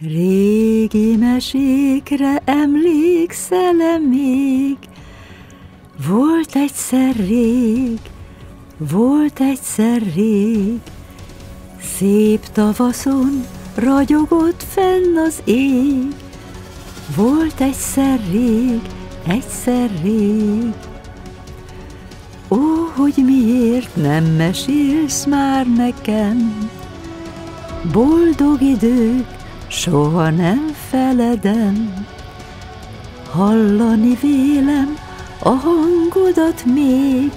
Régi mesékre emlékszel -e még? Volt egyszer rég, volt egyszer rég, Szép tavaszon ragyogott fenn az ég, Volt egyszer rég, egyszer rég. Ó, hogy miért nem mesélsz már nekem, Boldog idők, Soha nem feledem, hallani vélem a hangodat még,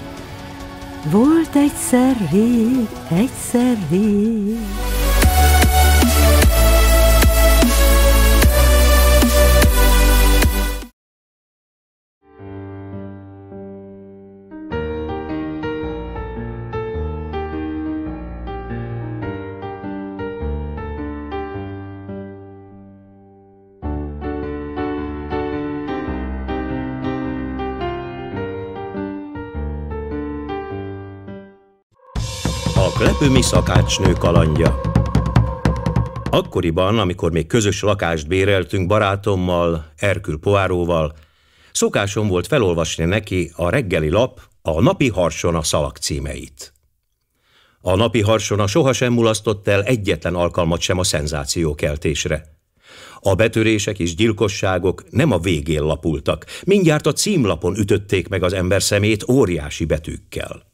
volt egyszer rég, egyszer rég. Lepömi szakácsnő kalandja. Akkoriban, amikor még közös lakást béreltünk barátommal, Erkül Poáróval, szokásom volt felolvasni neki a reggeli lap a napi harsona szalak címeit. A napi harsona sohasem mulasztott el egyetlen alkalmat sem a szenzációkeltésre. A betörések és gyilkosságok nem a végén lapultak, mindjárt a címlapon ütötték meg az ember szemét óriási betűkkel.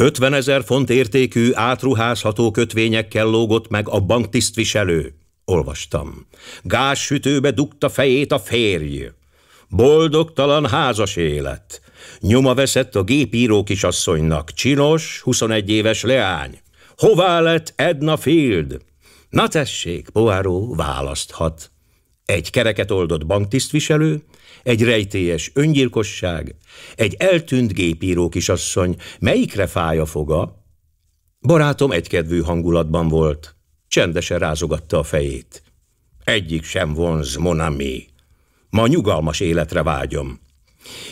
50 ezer font értékű átruházható kötvényekkel lógott meg a banktisztviselő. Olvastam. Gázsütőbe dugta fejét a férj. Boldogtalan házas élet. Nyoma veszett a gépíró kisasszonynak. Csinos, 21 éves leány. Hová lett Edna Field? Na tessék, Poirot választhat. Egy kereket oldott banktisztviselő, egy rejtélyes öngyilkosság, egy eltűnt gépíró kisasszony, melyikre fája foga? Barátom egykedvű hangulatban volt, csendesen rázogatta a fejét. Egyik sem vonz, Monami. Ma nyugalmas életre vágyom.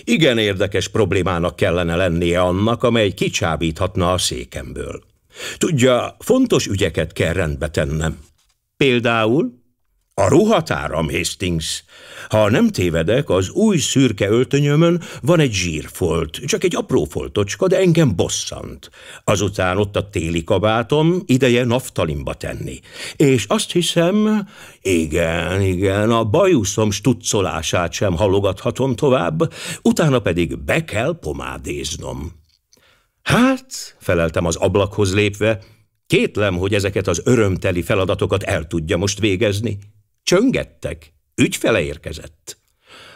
Igen érdekes problémának kellene lennie annak, amely kicsábíthatna a székemből. Tudja, fontos ügyeket kell rendbe tennem. Például a ruhatáram, Hastings. Ha nem tévedek, az új szürke öltönyömön van egy zsírfolt, csak egy apró foltocska, de engem bosszant. Azután ott a téli kabátom, ideje naftalimba tenni. És azt hiszem, igen, igen, a bajuszom stuccolását sem halogathatom tovább, utána pedig be kell pomádéznom. Hát, feleltem az ablakhoz lépve, kétlem, hogy ezeket az örömteli feladatokat el tudja most végezni. Csöngettek, ügyfele érkezett.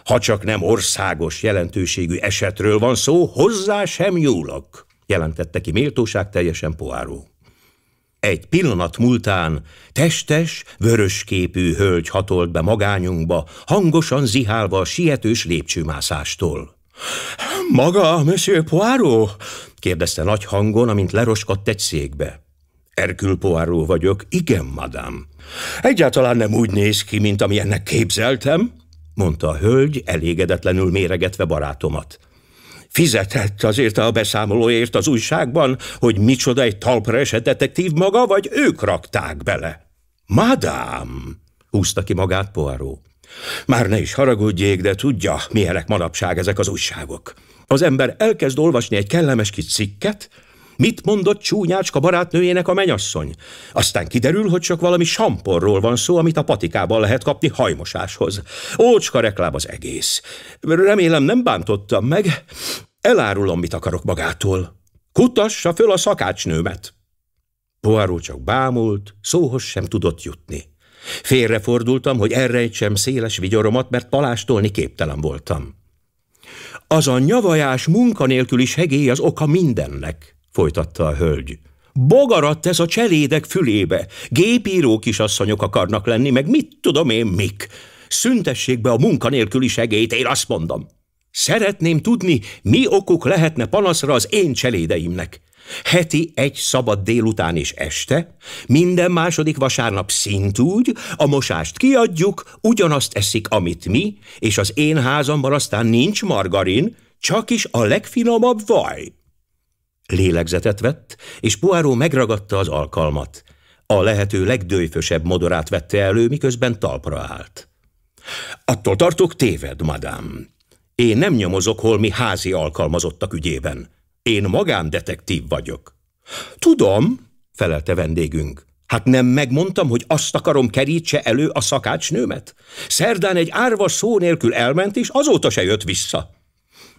Ha csak nem országos jelentőségű esetről van szó, hozzá sem nyúlok, jelentette ki méltóság teljesen poáró. Egy pillanat múltán testes, vörösképű hölgy hatolt be magányunkba, hangosan zihálva a sietős lépcsőmászástól. – Maga, Monsieur Poirot? – kérdezte nagy hangon, amint leroskadt egy székbe. Erkül Poirot vagyok. Igen, madám. Egyáltalán nem úgy néz ki, mint amilyennek képzeltem, mondta a hölgy, elégedetlenül méregetve barátomat. Fizetett azért a beszámolóért az újságban, hogy micsoda egy talpra esett detektív maga, vagy ők rakták bele? Madám, húzta ki magát Poirot. Már ne is haragudjék, de tudja, milyenek manapság ezek az újságok. Az ember elkezd olvasni egy kellemes kis cikket, Mit mondott csúnyácska barátnőjének a menyasszony? Aztán kiderül, hogy csak valami samporról van szó, amit a patikában lehet kapni hajmosáshoz. Ócska reklám az egész. Remélem nem bántottam meg. Elárulom, mit akarok magától. Kutassa föl a szakácsnőmet. Poirot csak bámult, szóhoz sem tudott jutni. Félrefordultam, hogy elrejtsem széles vigyoromat, mert palástolni képtelen voltam. Az a nyavajás munkanélküli segély az oka mindennek folytatta a hölgy. Bogarat tesz a cselédek fülébe. Gépíró kisasszonyok akarnak lenni, meg mit tudom én mik. Szüntessék be a munkanélküli segélyt, én azt mondom. Szeretném tudni, mi okuk lehetne panaszra az én cselédeimnek. Heti egy szabad délután és este, minden második vasárnap szintúgy, a mosást kiadjuk, ugyanazt eszik, amit mi, és az én házamban aztán nincs margarin, csak is a legfinomabb vaj. Lélegzetet vett, és Poirot megragadta az alkalmat. A lehető legdőfösebb modorát vette elő, miközben talpra állt. Attól tartok, téved, madám. Én nem nyomozok holmi házi alkalmazottak ügyében. Én magándetektív vagyok. Tudom, felelte vendégünk. Hát nem megmondtam, hogy azt akarom kerítse elő a szakácsnőmet? Szerdán egy árva szó nélkül elment, és azóta se jött vissza.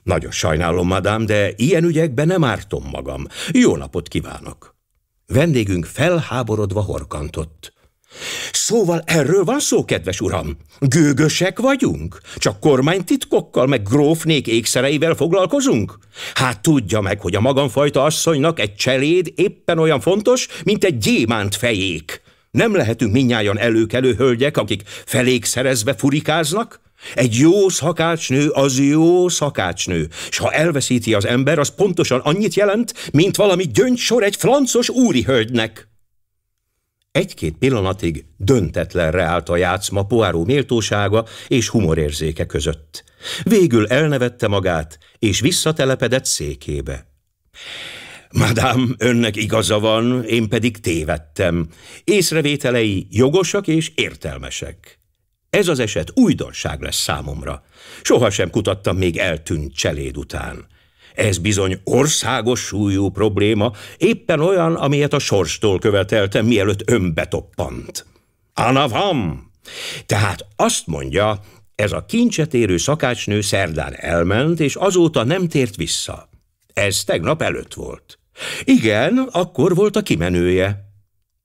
Nagyon sajnálom, madám, de ilyen ügyekben nem ártom magam. Jó napot kívánok! Vendégünk felháborodva horkantott. Szóval erről van szó, kedves uram? Gőgösek vagyunk? Csak kormánytitkokkal meg grófnék ékszereivel foglalkozunk? Hát tudja meg, hogy a magamfajta asszonynak egy cseléd éppen olyan fontos, mint egy gyémánt fejék. Nem lehetünk minnyáján előkelő hölgyek, akik felékszerezve furikáznak? Egy jó szakácsnő az jó szakácsnő, és ha elveszíti az ember, az pontosan annyit jelent, mint valami gyöngysor egy francos hölgynek. Egy-két pillanatig döntetlenre állt a játszma poáró méltósága és humorérzéke között. Végül elnevette magát, és visszatelepedett székébe. Madám, önnek igaza van, én pedig tévedtem. Észrevételei jogosak és értelmesek. Ez az eset újdonság lesz számomra. Sohasem kutattam még eltűnt cseléd után. Ez bizony országos súlyú probléma, éppen olyan, amilyet a sorstól követeltem, mielőtt önbetoppant. Anavam! Tehát azt mondja, ez a kincset érő szakácsnő szerdán elment, és azóta nem tért vissza. Ez tegnap előtt volt. Igen, akkor volt a kimenője.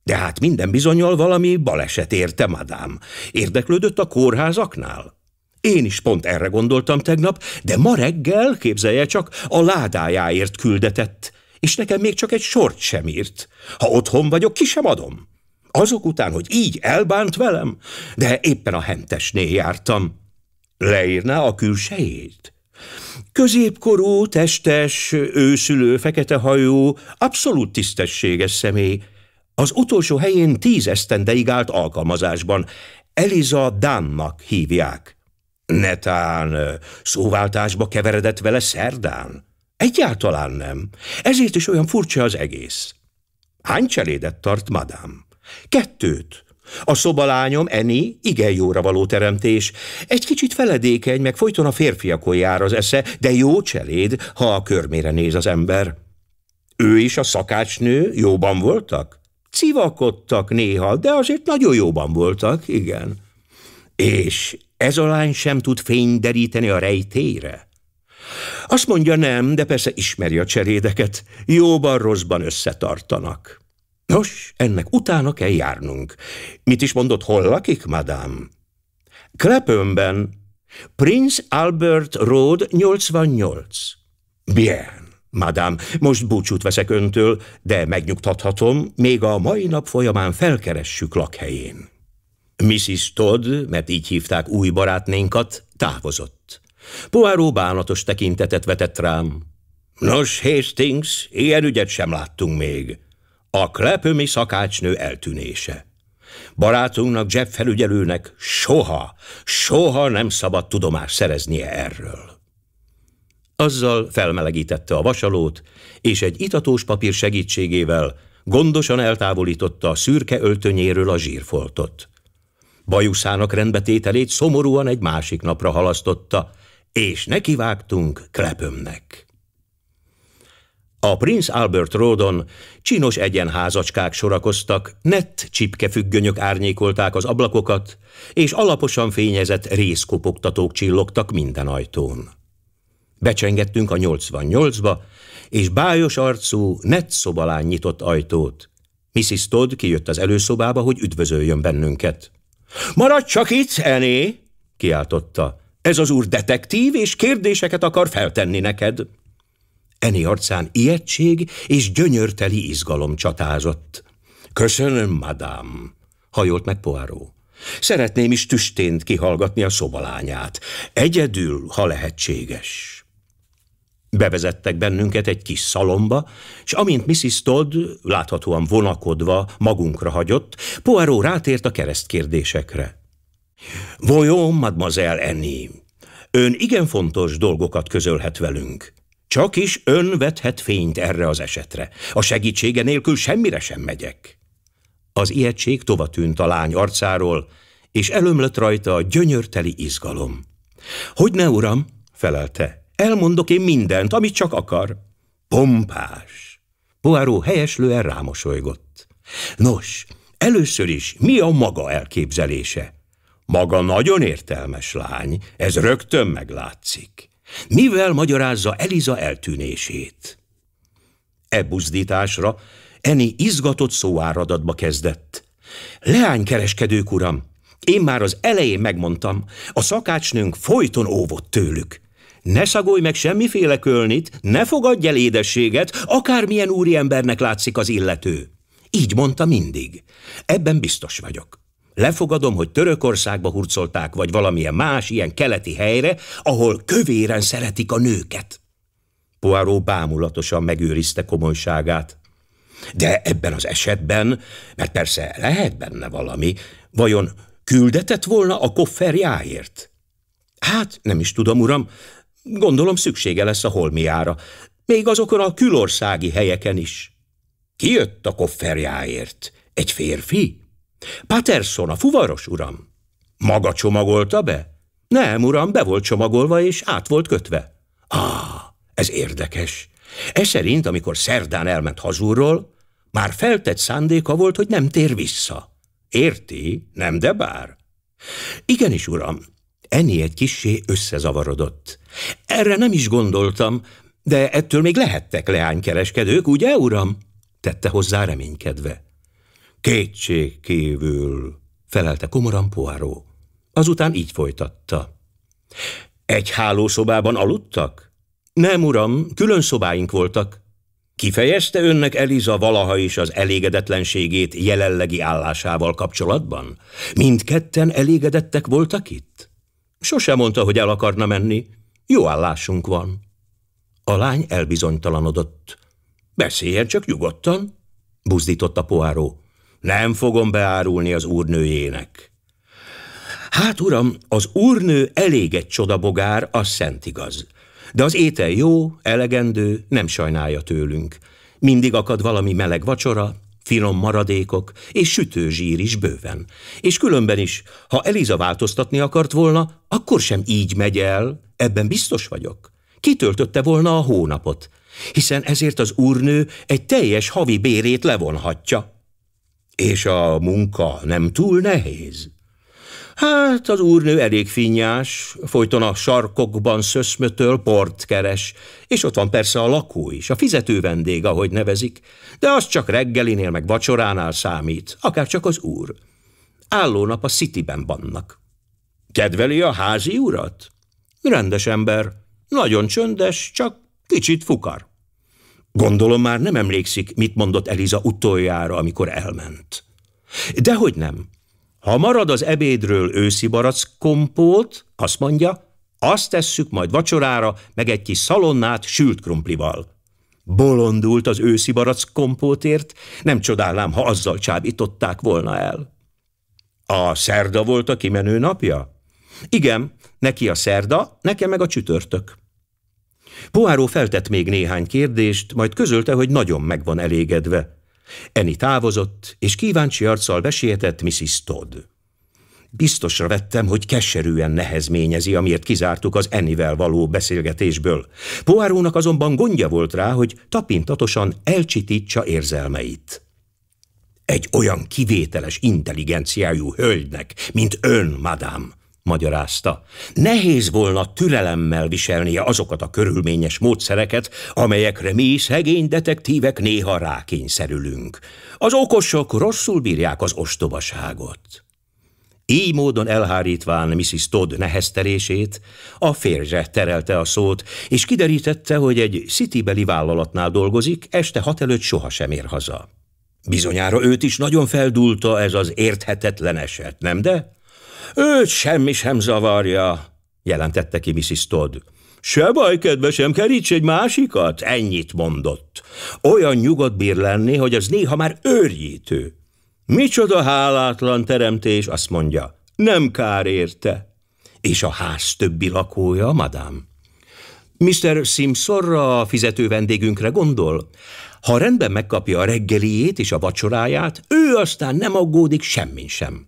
De hát minden bizonyal valami baleset érte, madám. Érdeklődött a kórházaknál? Én is pont erre gondoltam tegnap, de ma reggel, képzelje csak, a ládájáért küldetett, és nekem még csak egy sort sem írt. Ha otthon vagyok, ki sem adom. Azok után, hogy így elbánt velem, de éppen a hentesnél jártam. Leírná a külsejét? Középkorú, testes, őszülő, fekete hajú, abszolút tisztességes személy, az utolsó helyén tíz esztendeig állt alkalmazásban. Eliza Dánnak hívják. Netán szóváltásba keveredett vele szerdán? Egyáltalán nem. Ezért is olyan furcsa az egész. Hány cselédet tart, madám? Kettőt. A szobalányom, Eni, igen jóra való teremtés. Egy kicsit feledékeny, meg folyton a férfiakon jár az esze, de jó cseléd, ha a körmére néz az ember. Ő is a szakácsnő jóban voltak? Civakodtak néha, de azért nagyon jóban voltak, igen. És ez a lány sem tud fényderíteni a rejtére? Azt mondja nem, de persze ismeri a cserédeket. Jóban, rosszban összetartanak. Nos, ennek utána kell járnunk. Mit is mondott, hol lakik, madám? Klepönben, Prince Albert Road 88. Bien. Madám, most búcsút veszek öntől, de megnyugtathatom, még a mai nap folyamán felkeressük lakhelyén. Mrs. Todd, mert így hívták új barátnénkat, távozott. Poáró bánatos tekintetet vetett rám. Nos, Hastings, ilyen ügyet sem láttunk még. A klepömi szakácsnő eltűnése. Barátunknak, Jeff felügyelőnek soha, soha nem szabad tudomást szereznie erről. Azzal felmelegítette a vasalót, és egy itatós papír segítségével gondosan eltávolította a szürke öltönyéről a zsírfoltot. Bajuszának rendbetételét szomorúan egy másik napra halasztotta, és nekivágtunk klepömnek. A Prince Albert Roadon csinos egyenházacskák sorakoztak, nett csipkefüggönyök árnyékolták az ablakokat, és alaposan fényezett részkopogtatók csillogtak minden ajtón. Becsengettünk a 88-ba, és bájos arcú, net szobalán nyitott ajtót. Mrs. Todd kijött az előszobába, hogy üdvözöljön bennünket. Maradj csak itt, Ené! kiáltotta. Ez az úr detektív, és kérdéseket akar feltenni neked. Eni arcán ijegység és gyönyörteli izgalom csatázott. Köszönöm, madám, hajolt meg Poirot. Szeretném is tüstént kihallgatni a szobalányát, egyedül, ha lehetséges. Bevezettek bennünket egy kis szalomba, és amint Mrs. Todd láthatóan vonakodva magunkra hagyott, Poirot rátért a keresztkérdésekre. Vajon, mademoiselle Annie, ön igen fontos dolgokat közölhet velünk. Csak is ön vethet fényt erre az esetre. A segítsége nélkül semmire sem megyek. Az ijegység tűnt a lány arcáról, és elömlött rajta a gyönyörteli izgalom. – Hogy ne, uram? – felelte. Elmondok én mindent, amit csak akar. Pompás! Poáró helyeslően rámosolygott. Nos, először is mi a maga elképzelése? Maga nagyon értelmes lány, ez rögtön meglátszik. Mivel magyarázza Eliza eltűnését? E buzdításra Eni izgatott szóáradatba kezdett. Leánykereskedők, uram! Én már az elején megmondtam, a szakácsnőnk folyton óvott tőlük. Ne szagolj meg semmiféle kölnit, ne fogadj el édességet, akármilyen úriembernek látszik az illető. Így mondta mindig. Ebben biztos vagyok. Lefogadom, hogy Törökországba hurcolták, vagy valamilyen más, ilyen keleti helyre, ahol kövéren szeretik a nőket. Poirot bámulatosan megőrizte komolyságát. De ebben az esetben, mert persze lehet benne valami, vajon küldetett volna a kofferjáért? Hát, nem is tudom, uram, Gondolom szüksége lesz a holmiára, még azokon a külországi helyeken is. Ki jött a kofferjáért? Egy férfi? Patterson, a fuvaros, uram. Maga csomagolta be? Nem, uram, be volt csomagolva és át volt kötve. Ah, ez érdekes. Ez szerint, amikor szerdán elment hazúról, már feltett szándéka volt, hogy nem tér vissza. Érti? Nem, de bár. Igenis, uram, Enni egy kissé összezavarodott. Erre nem is gondoltam, de ettől még lehettek leánykereskedők, ugye, uram? tette hozzá reménykedve. Kétség kívül, felelte komoran poáró. Azután így folytatta. Egy hálószobában aludtak? Nem, uram, külön szobáink voltak. Kifejezte önnek Eliza valaha is az elégedetlenségét jelenlegi állásával kapcsolatban? Mindketten elégedettek voltak itt? Sose mondta, hogy el akarna menni. Jó állásunk van. A lány elbizonytalanodott. Beszéljen csak nyugodtan, buzdította poáró. Nem fogom beárulni az úrnőjének. Hát, uram, az úrnő elég egy csodabogár, az szent igaz. De az étel jó, elegendő, nem sajnálja tőlünk. Mindig akad valami meleg vacsora, finom maradékok, és sütőzsír is bőven. És különben is, ha Eliza változtatni akart volna, akkor sem így megy el, ebben biztos vagyok. Kitöltötte volna a hónapot, hiszen ezért az úrnő egy teljes havi bérét levonhatja. És a munka nem túl nehéz. Hát az úrnő elég finnyás, folyton a sarkokban szöszmötöl, port keres, és ott van persze a lakó is, a fizető vendég, ahogy nevezik, de az csak reggelinél meg vacsoránál számít, akár csak az úr. Állónap a Cityben vannak. Kedveli a házi urat? Rendes ember, nagyon csöndes, csak kicsit fukar. Gondolom már nem emlékszik, mit mondott Eliza utoljára, amikor elment. Dehogy nem. Ha marad az ebédről őszi barack kompót, azt mondja, azt tesszük majd vacsorára, meg egy kis szalonnát sült krumplival. Bolondult az őszi barack kompótért, nem csodálám, ha azzal csábították volna el. A szerda volt a kimenő napja? Igen, neki a szerda, nekem meg a csütörtök. Poáró feltett még néhány kérdést, majd közölte, hogy nagyon meg van elégedve. Eni távozott, és kíváncsi arccal besietett Mrs. Todd. Biztosra vettem, hogy keserűen nehezményezi, amiért kizártuk az Ennivel való beszélgetésből. Poárónak azonban gondja volt rá, hogy tapintatosan elcsitítsa érzelmeit. Egy olyan kivételes intelligenciájú hölgynek, mint ön, madám, magyarázta. Nehéz volna türelemmel viselnie azokat a körülményes módszereket, amelyekre mi szegény detektívek néha rákényszerülünk. Az okosok rosszul bírják az ostobaságot. Így módon elhárítván Mrs. Todd nehezterését, a férje terelte a szót, és kiderítette, hogy egy citybeli vállalatnál dolgozik, este hat előtt sohasem ér haza. Bizonyára őt is nagyon feldúlta ez az érthetetlen eset, nem de? Őt semmi sem zavarja, jelentette ki Mrs. Todd. Se baj, kedvesem, keríts egy másikat, ennyit mondott. Olyan nyugodt bír lenni, hogy az néha már őrjítő. Micsoda hálátlan teremtés, azt mondja, nem kár érte. És a ház többi lakója, madám? Mr. Simpsonra, a fizető vendégünkre gondol? Ha rendben megkapja a reggeliét és a vacsoráját, ő aztán nem aggódik semmin sem.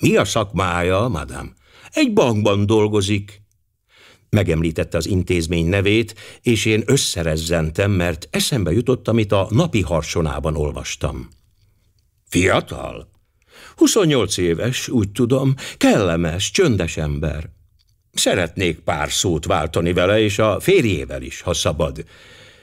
Mi a szakmája, madám? Egy bankban dolgozik. Megemlítette az intézmény nevét, és én összerezzentem, mert eszembe jutott, amit a napi harsonában olvastam. Fiatal? 28 éves, úgy tudom, kellemes, csöndes ember. Szeretnék pár szót váltani vele, és a férjével is, ha szabad.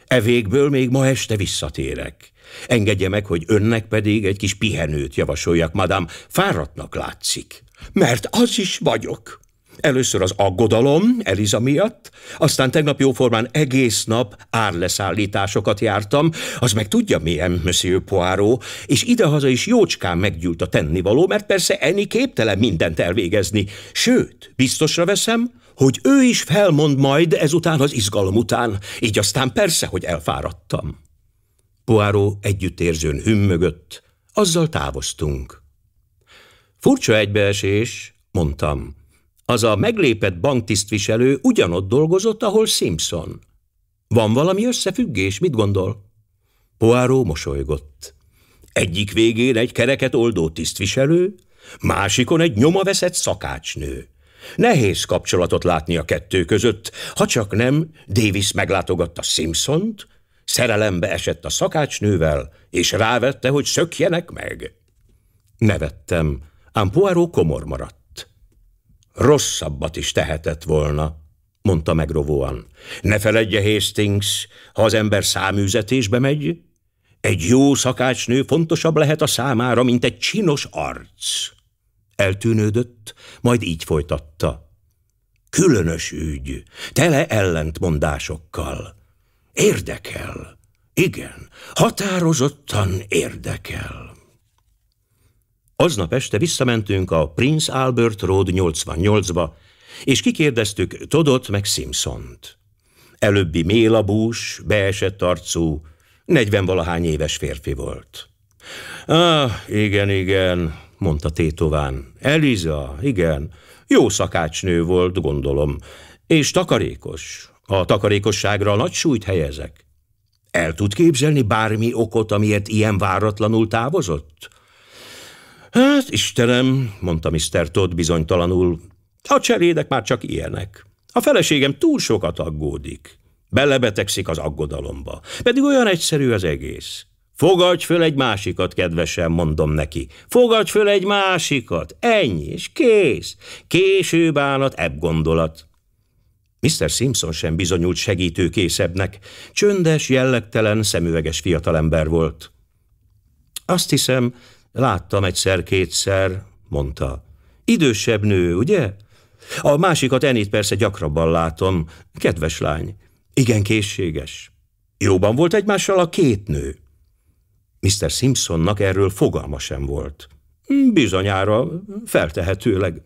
Evégből még ma este visszatérek. Engedje meg, hogy önnek pedig egy kis pihenőt javasoljak, madám. Fáradtnak látszik. Mert az is vagyok. Először az aggodalom Eliza miatt, aztán tegnap jóformán egész nap árleszállításokat jártam, az meg tudja milyen, Monsieur Poirot, és idehaza is jócskán meggyűlt a tennivaló, mert persze Eni képtelen mindent elvégezni. Sőt, biztosra veszem, hogy ő is felmond majd ezután az izgalom után, így aztán persze, hogy elfáradtam. Poáró együttérzőn hümmögött, azzal távoztunk. Furcsa egybeesés, mondtam. Az a meglépett banktisztviselő ugyanott dolgozott, ahol Simpson. Van valami összefüggés, mit gondol? Poáró mosolygott. Egyik végén egy kereket oldó tisztviselő, másikon egy nyomaveszett szakácsnő. Nehéz kapcsolatot látni a kettő között, ha csak nem Davis meglátogatta Simpsont, Szerelembe esett a szakácsnővel, és rávette, hogy szökjenek meg. Nevettem, ám Poirot komor maradt. Rosszabbat is tehetett volna, mondta megrovóan. Ne feledje, Hastings, ha az ember száműzetésbe megy, egy jó szakácsnő fontosabb lehet a számára, mint egy csinos arc. Eltűnődött, majd így folytatta. Különös ügy, tele ellentmondásokkal. Érdekel. Igen, határozottan érdekel. Aznap este visszamentünk a Prince Albert Road 88-ba, és kikérdeztük Todot meg Simpsont. Előbbi mélabús, beesett arcú, negyvenvalahány éves férfi volt. Ah, igen, igen, mondta Tétován. Eliza, igen, jó szakácsnő volt, gondolom, és takarékos. A takarékosságra nagy súlyt helyezek. El tud képzelni bármi okot, amiért ilyen váratlanul távozott? Hát, Istenem, mondta Mr. Todd bizonytalanul, a cserédek már csak ilyenek. A feleségem túl sokat aggódik. Belebetegszik az aggodalomba. Pedig olyan egyszerű az egész. Fogadj föl egy másikat, kedvesen mondom neki. Fogadj föl egy másikat. Ennyi, és kész. Késő bánat, ebb gondolat. Mr. Simpson sem bizonyult segítőkészebbnek. Csöndes, jellegtelen, szemüveges fiatalember volt. Azt hiszem, láttam egyszer-kétszer, mondta. Idősebb nő, ugye? A másikat enit persze gyakrabban látom. Kedves lány, igen készséges. Jóban volt egymással a két nő. Mr. Simpsonnak erről fogalma sem volt. Bizonyára, feltehetőleg.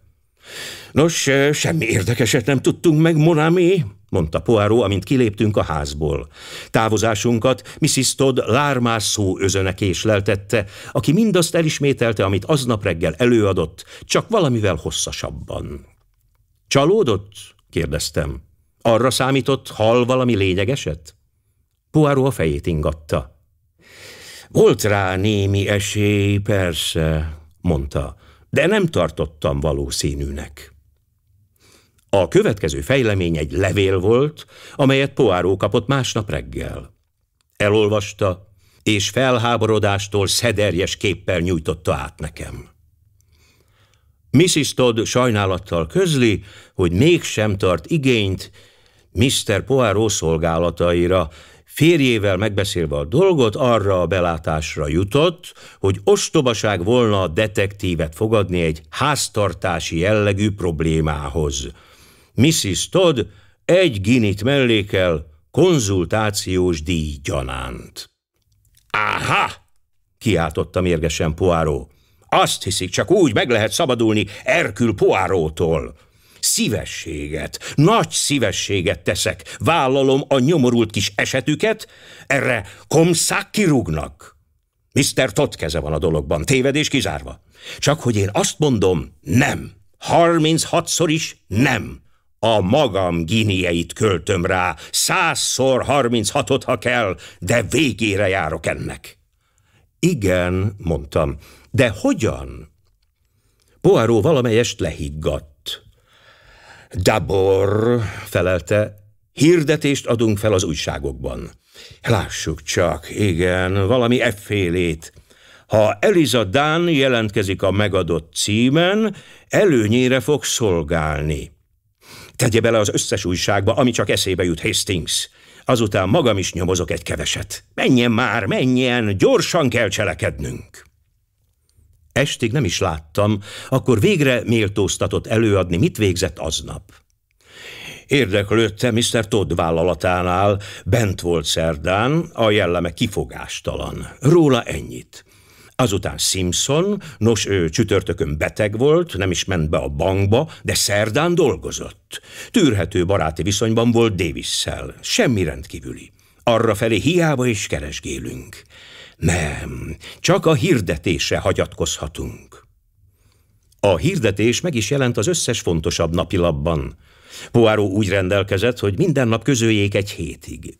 Nos, semmi érdekeset nem tudtunk meg, Monami, mondta Poirot, amint kiléptünk a házból. Távozásunkat Mrs. Todd lármászó özönek leltette, aki mindazt elismételte, amit aznap reggel előadott, csak valamivel hosszasabban. Csalódott? kérdeztem. Arra számított, hall valami lényegeset? Poirot a fejét ingatta. Volt rá némi esély, persze, mondta de nem tartottam valószínűnek. A következő fejlemény egy levél volt, amelyet Poáró kapott másnap reggel. Elolvasta, és felháborodástól szederjes képpel nyújtotta át nekem. Mrs. Todd sajnálattal közli, hogy mégsem tart igényt Mr. Poáró szolgálataira, férjével megbeszélve a dolgot, arra a belátásra jutott, hogy ostobaság volna a detektívet fogadni egy háztartási jellegű problémához. Mrs. Todd egy ginit mellékel konzultációs díjgyanánt. Áha! kiáltotta mérgesen Poáró. Azt hiszik, csak úgy meg lehet szabadulni Erkül Poárótól. Szívességet, nagy szívességet teszek, vállalom a nyomorult kis esetüket, erre komszák kirúgnak. Mr. Todd keze van a dologban, tévedés kizárva. Csak hogy én azt mondom, nem. 36-szor is nem. A magam ginieit költöm rá, százszor 36-ot, ha kell, de végére járok ennek. Igen, mondtam, de hogyan? Poáró valamelyest lehiggadt. Dabor, felelte, hirdetést adunk fel az újságokban. Lássuk csak, igen, valami effélét. Ha Eliza Dán jelentkezik a megadott címen, előnyére fog szolgálni. Tegye bele az összes újságba, ami csak eszébe jut Hastings. Azután magam is nyomozok egy keveset. Menjen már, menjen, gyorsan kell cselekednünk estig nem is láttam, akkor végre méltóztatott előadni, mit végzett aznap. Érdeklődtem, Mr. Todd vállalatánál, bent volt szerdán, a jelleme kifogástalan. Róla ennyit. Azután Simpson, nos ő csütörtökön beteg volt, nem is ment be a bankba, de szerdán dolgozott. Tűrhető baráti viszonyban volt Davis-szel, semmi rendkívüli. Arra felé hiába is keresgélünk. Nem, csak a hirdetése hagyatkozhatunk. A hirdetés meg is jelent az összes fontosabb napilapban. Poáró úgy rendelkezett, hogy minden nap közöljék egy hétig.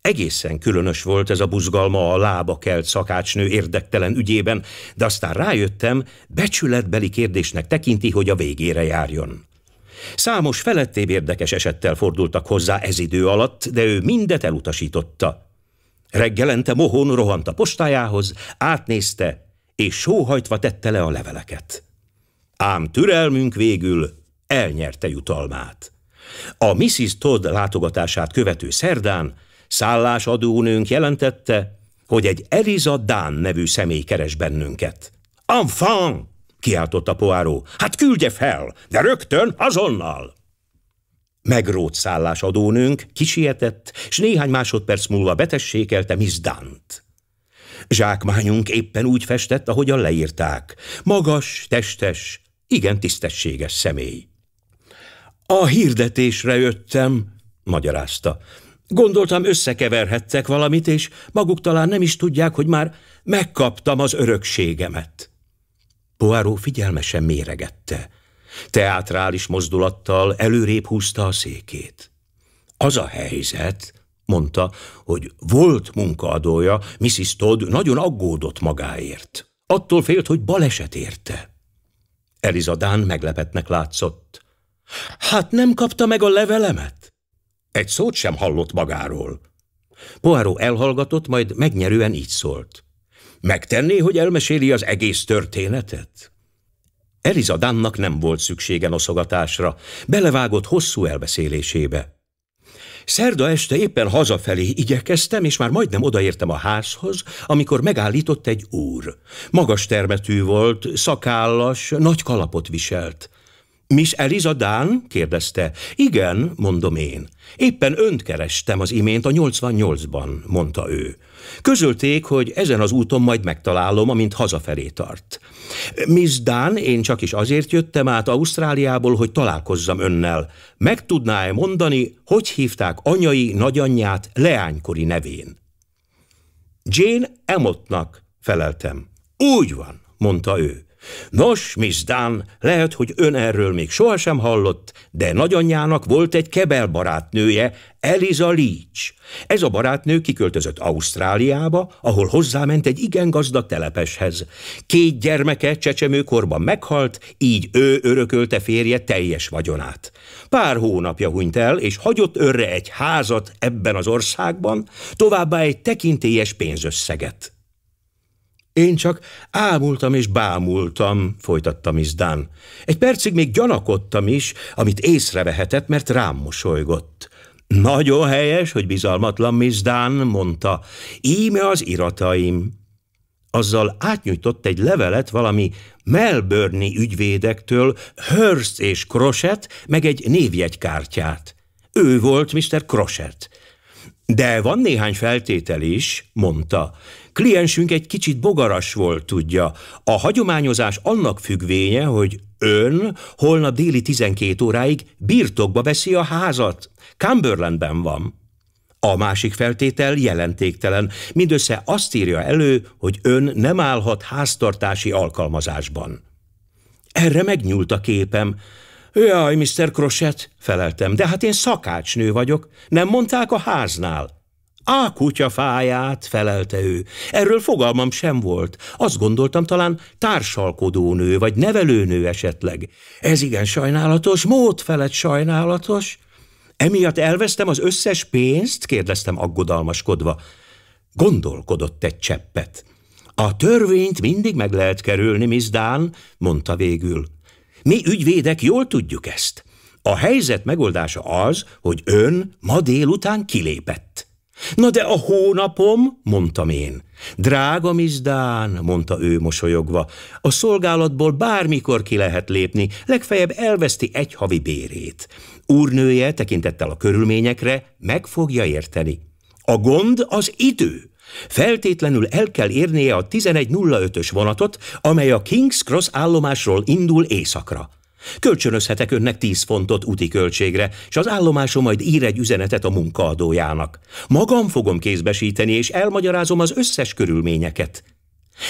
Egészen különös volt ez a buzgalma a lába kelt szakácsnő érdektelen ügyében, de aztán rájöttem, becsületbeli kérdésnek tekinti, hogy a végére járjon. Számos felettébb érdekes esettel fordultak hozzá ez idő alatt, de ő mindet elutasította. Reggelente mohón rohant a postájához, átnézte, és sóhajtva tette le a leveleket. Ám türelmünk végül elnyerte jutalmát. A Mrs. Todd látogatását követő szerdán szállásadónőnk jelentette, hogy egy Eliza Dán nevű személy keres bennünket. Enfant! kiáltotta Poáró. Hát küldje fel, de rögtön, azonnal! Megrót szállás adónőnk kisietett, s néhány másodperc múlva betessékelte Miss Dunt. Zsákmányunk éppen úgy festett, ahogyan leírták. Magas, testes, igen tisztességes személy. A hirdetésre jöttem, magyarázta. Gondoltam, összekeverhettek valamit, és maguk talán nem is tudják, hogy már megkaptam az örökségemet. Poáró figyelmesen méregette – teátrális mozdulattal előrébb húzta a székét. Az a helyzet, mondta, hogy volt munkaadója, Mrs. Todd nagyon aggódott magáért. Attól félt, hogy baleset érte. Elizadán meglepetnek látszott. Hát nem kapta meg a levelemet? Egy szót sem hallott magáról. Poáró elhallgatott, majd megnyerően így szólt. Megtenné, hogy elmeséli az egész történetet? Eliza Dannak nem volt szüksége noszogatásra, belevágott hosszú elbeszélésébe. Szerda este éppen hazafelé igyekeztem, és már majdnem odaértem a házhoz, amikor megállított egy úr. Magas termetű volt, szakállas, nagy kalapot viselt. Miss Eliza Dán? kérdezte. Igen, mondom én. Éppen önt kerestem az imént a 88-ban, mondta ő. Közölték, hogy ezen az úton majd megtalálom, amint hazafelé tart. Miss Dán, én csak is azért jöttem át Ausztráliából, hogy találkozzam önnel. Meg tudná-e mondani, hogy hívták anyai nagyanyját leánykori nevén? Jane Emotnak, feleltem. Úgy van, mondta ő. Nos, Miss Dan, lehet, hogy ön erről még sohasem hallott, de nagyanyjának volt egy kebel barátnője, Eliza Leach. Ez a barátnő kiköltözött Ausztráliába, ahol hozzáment egy igen gazdag telepeshez. Két gyermeke csecsemőkorban meghalt, így ő örökölte férje teljes vagyonát. Pár hónapja hunyt el, és hagyott örre egy házat ebben az országban, továbbá egy tekintélyes pénzösszeget. Én csak ámultam és bámultam, folytatta Miss Dan. Egy percig még gyanakodtam is, amit észrevehetett, mert rám mosolygott. Nagyon helyes, hogy bizalmatlan Miss Dan, mondta. Íme az irataim. Azzal átnyújtott egy levelet valami melbourne ügyvédektől, Hurst és Crochet, meg egy névjegykártyát. Ő volt Mr. Crochet. De van néhány feltétel is, mondta. Kliensünk egy kicsit bogaras volt, tudja. A hagyományozás annak függvénye, hogy ön holnap déli 12 óráig birtokba veszi a házat. Cumberlandben van. A másik feltétel jelentéktelen, mindössze azt írja elő, hogy ön nem állhat háztartási alkalmazásban. Erre megnyúlt a képem. Jaj, Mr. Crochet, feleltem, de hát én szakácsnő vagyok. Nem mondták a háznál. A kutyafáját, felelte ő. Erről fogalmam sem volt. Azt gondoltam talán társalkodónő, vagy nevelőnő esetleg. Ez igen sajnálatos, mód felett sajnálatos. Emiatt elvesztem az összes pénzt? kérdeztem aggodalmaskodva. Gondolkodott egy cseppet. A törvényt mindig meg lehet kerülni, Miss Dán, mondta végül. Mi ügyvédek jól tudjuk ezt. A helyzet megoldása az, hogy ön ma délután kilépett. Na de a hónapom, mondtam én. Drága Mizdán, mondta ő mosolyogva, a szolgálatból bármikor ki lehet lépni, legfeljebb elveszti egy havi bérét. Úrnője, tekintettel a körülményekre, meg fogja érteni. A gond az idő. Feltétlenül el kell érnie a 11.05-ös vonatot, amely a King's Cross állomásról indul éjszakra. Kölcsönözhetek önnek 10 fontot úti költségre, és az állomásom majd ír egy üzenetet a munkaadójának. Magam fogom kézbesíteni, és elmagyarázom az összes körülményeket.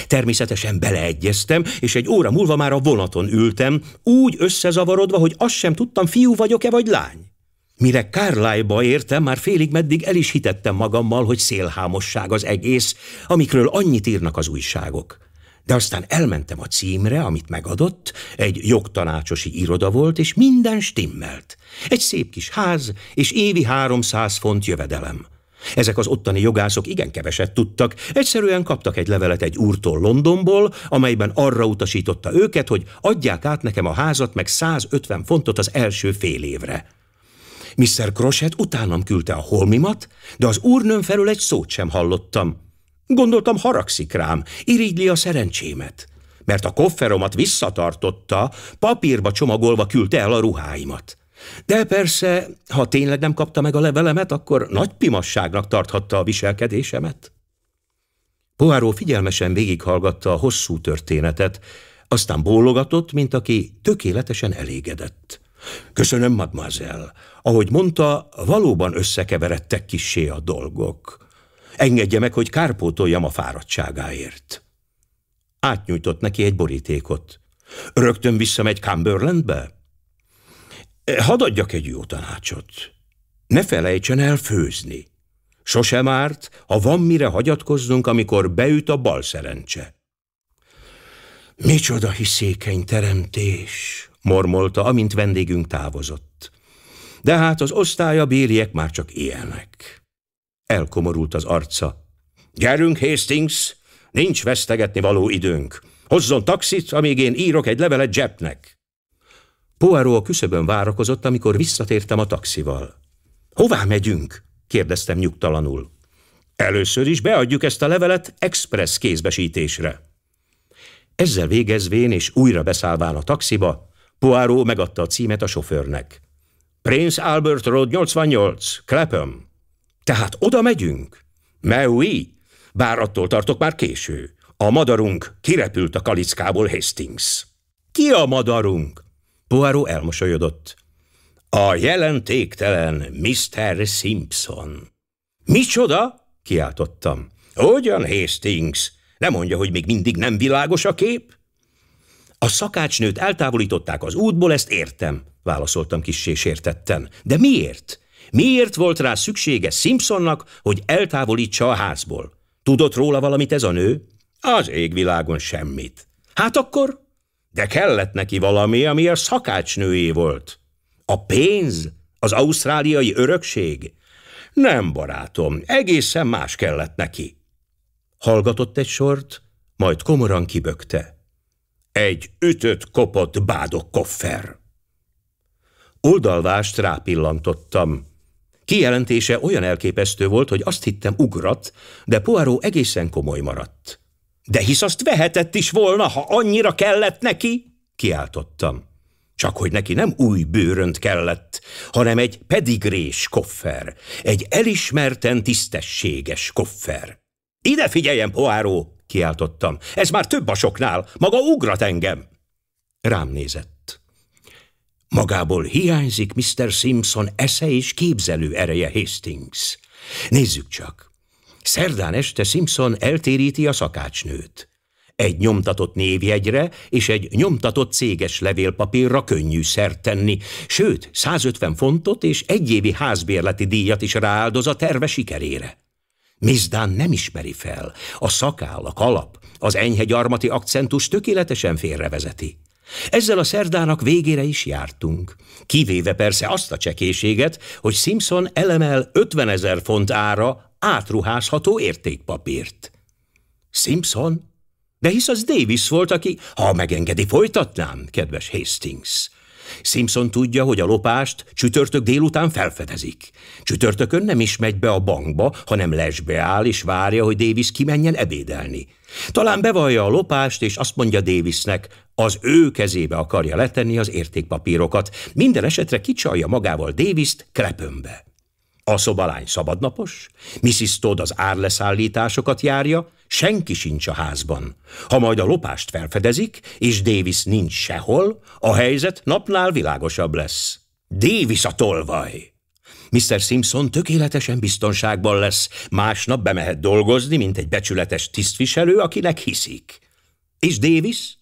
Természetesen beleegyeztem, és egy óra múlva már a vonaton ültem, úgy összezavarodva, hogy azt sem tudtam, fiú vagyok-e vagy lány. Mire Kárlájba értem, már félig meddig el is hitettem magammal, hogy szélhámosság az egész, amikről annyit írnak az újságok. De aztán elmentem a címre, amit megadott, egy jogtanácsosi iroda volt, és minden stimmelt. Egy szép kis ház, és évi 300 font jövedelem. Ezek az ottani jogászok igen keveset tudtak, egyszerűen kaptak egy levelet egy úrtól Londonból, amelyben arra utasította őket, hogy adják át nekem a házat meg 150 fontot az első fél évre. Mr. Crochet utánam küldte a holmimat, de az úrnőm felül egy szót sem hallottam. Gondoltam, haragszik rám, irigyli a szerencsémet, mert a kofferomat visszatartotta, papírba csomagolva küldte el a ruháimat. De persze, ha tényleg nem kapta meg a levelemet, akkor nagy pimasságnak tarthatta a viselkedésemet. Poáró figyelmesen végighallgatta a hosszú történetet, aztán bólogatott, mint aki tökéletesen elégedett. Köszönöm, mademoiselle. Ahogy mondta, valóban összekeveredtek kisé a dolgok. Engedje meg, hogy kárpótoljam a fáradtságáért. Átnyújtott neki egy borítékot. Rögtön visszamegy Cumberlandbe? Eh, hadd adjak egy jó tanácsot. Ne felejtsen el főzni. Sosem árt, ha van mire hagyatkoznunk, amikor beüt a bal szerencse. Micsoda hiszékeny teremtés, mormolta, amint vendégünk távozott. De hát az osztálya bériek már csak ilyenek. Elkomorult az arca. Gyerünk, Hastings! Nincs vesztegetni való időnk. Hozzon taxit, amíg én írok egy levelet Jeppnek. Poirot a küszöbön várakozott, amikor visszatértem a taxival. Hová megyünk? kérdeztem nyugtalanul. Először is beadjuk ezt a levelet express kézbesítésre. Ezzel végezvén és újra beszállván a taxiba, Poirot megadta a címet a sofőrnek. Prince Albert Road 88, Clapham. Tehát oda megyünk? Meui, bár attól tartok már késő. A madarunk kirepült a kalickából Hastings. Ki a madarunk? Poirot elmosolyodott. A jelentéktelen Mr. Simpson. Micsoda? kiáltottam. Hogyan, Hastings? Nem mondja, hogy még mindig nem világos a kép? A szakácsnőt eltávolították az útból, ezt értem, válaszoltam kissé sértetten. De miért? Miért volt rá szüksége Simpsonnak, hogy eltávolítsa a házból? Tudott róla valamit ez a nő? Az égvilágon semmit. Hát akkor? De kellett neki valami, ami a szakácsnőjé volt. A pénz? Az ausztráliai örökség? Nem, barátom, egészen más kellett neki. Hallgatott egy sort, majd komoran kibökte. Egy ütött kopott bádok koffer. Oldalvást rápillantottam. Kijelentése olyan elképesztő volt, hogy azt hittem ugrat, de Poirot egészen komoly maradt. De hisz azt vehetett is volna, ha annyira kellett neki, kiáltottam. Csak hogy neki nem új bőrönt kellett, hanem egy pedigrés koffer, egy elismerten tisztességes koffer. Ide figyeljen, Poáró! kiáltottam. Ez már több a soknál, maga ugrat engem. Rám nézett. Magából hiányzik Mr. Simpson esze és képzelő ereje Hastings. Nézzük csak. Szerdán este Simpson eltéríti a szakácsnőt. Egy nyomtatott névjegyre és egy nyomtatott céges levélpapírra könnyű szert tenni, sőt, 150 fontot és egyévi házbérleti díjat is rááldoz a terve sikerére. Mizdán nem ismeri fel, a szakáll, a kalap, az enyhe gyarmati akcentus tökéletesen félrevezeti. Ezzel a szerdának végére is jártunk. Kivéve persze azt a csekéséget, hogy Simpson elemel 50 ezer font ára átruházható értékpapírt. Simpson? De hisz az Davis volt, aki, ha megengedi, folytatnám, kedves Hastings. Simpson tudja, hogy a lopást csütörtök délután felfedezik. Csütörtökön nem is megy be a bankba, hanem lesbe áll és várja, hogy Davis kimenjen ebédelni. Talán bevallja a lopást, és azt mondja Davisnek, az ő kezébe akarja letenni az értékpapírokat. Minden esetre kicsalja magával Davis-t krepönbe. A szobalány szabadnapos, Mrs. Todd az árleszállításokat járja, senki sincs a házban. Ha majd a lopást felfedezik, és Davis nincs sehol, a helyzet napnál világosabb lesz. Davis a tolvaj! Mr. Simpson tökéletesen biztonságban lesz, másnap bemehet dolgozni, mint egy becsületes tisztviselő, akinek hiszik. És Davis?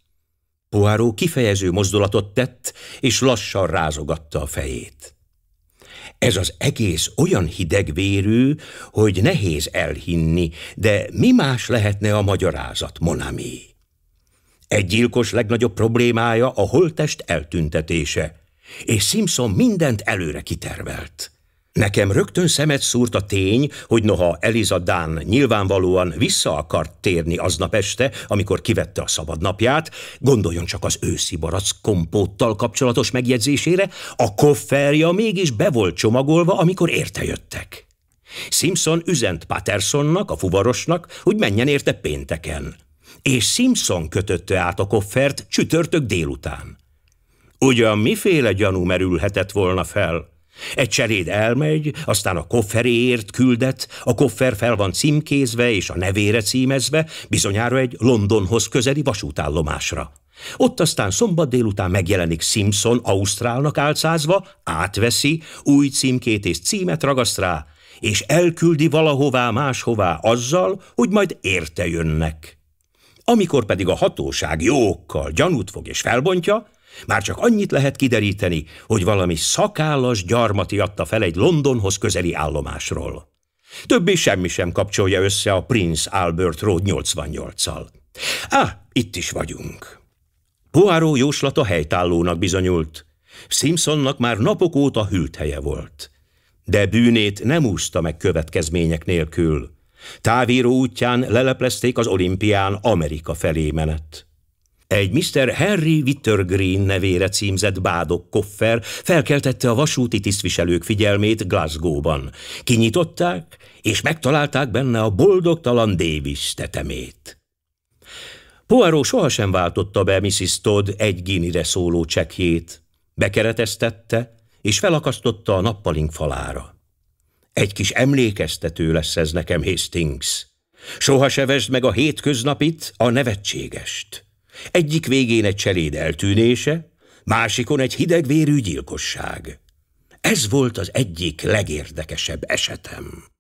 Poirot kifejező mozdulatot tett, és lassan rázogatta a fejét. Ez az egész olyan hidegvérű, hogy nehéz elhinni, de mi más lehetne a magyarázat, Monami? Egy gyilkos legnagyobb problémája a holttest eltüntetése, és Simpson mindent előre kitervelt. Nekem rögtön szemet szúrt a tény, hogy noha Eliza Dán nyilvánvalóan vissza akart térni aznap este, amikor kivette a szabad napját, gondoljon csak az őszi barac kompóttal kapcsolatos megjegyzésére, a kofferja mégis be volt csomagolva, amikor érte jöttek. Simpson üzent Pattersonnak, a fuvarosnak, hogy menjen érte pénteken. És Simpson kötötte át a koffert csütörtök délután. Ugyan miféle gyanú merülhetett volna fel – egy cseréd elmegy, aztán a kofferéért küldet, a koffer fel van címkézve és a nevére címezve, bizonyára egy Londonhoz közeli vasútállomásra. Ott aztán szombat délután megjelenik Simpson Ausztrálnak álcázva, átveszi, új címkét és címet ragaszt rá, és elküldi valahová máshová azzal, hogy majd érte jönnek. Amikor pedig a hatóság jókkal gyanút fog és felbontja, már csak annyit lehet kideríteni, hogy valami szakállas gyarmati adta fel egy Londonhoz közeli állomásról. Többé semmi sem kapcsolja össze a Prince Albert Road 88-al. Á, itt is vagyunk. Poirot jóslata helytállónak bizonyult. Simpsonnak már napok óta hűlt helye volt. De bűnét nem úszta meg következmények nélkül. Távíró útján leleplezték az olimpián Amerika felé menet. Egy Mr. Harry Wittergreen nevére címzett bádok koffer felkeltette a vasúti tisztviselők figyelmét Glasgow-ban. Kinyitották, és megtalálták benne a boldogtalan Davis tetemét. Poirot sohasem váltotta be Mrs. Todd egy ginire szóló csekjét. Bekereteztette, és felakasztotta a nappalink falára. Egy kis emlékeztető lesz ez nekem, Hastings. Soha se meg a hétköznapit, a nevetségest. Egyik végén egy cseléd eltűnése, másikon egy hidegvérű gyilkosság. Ez volt az egyik legérdekesebb esetem.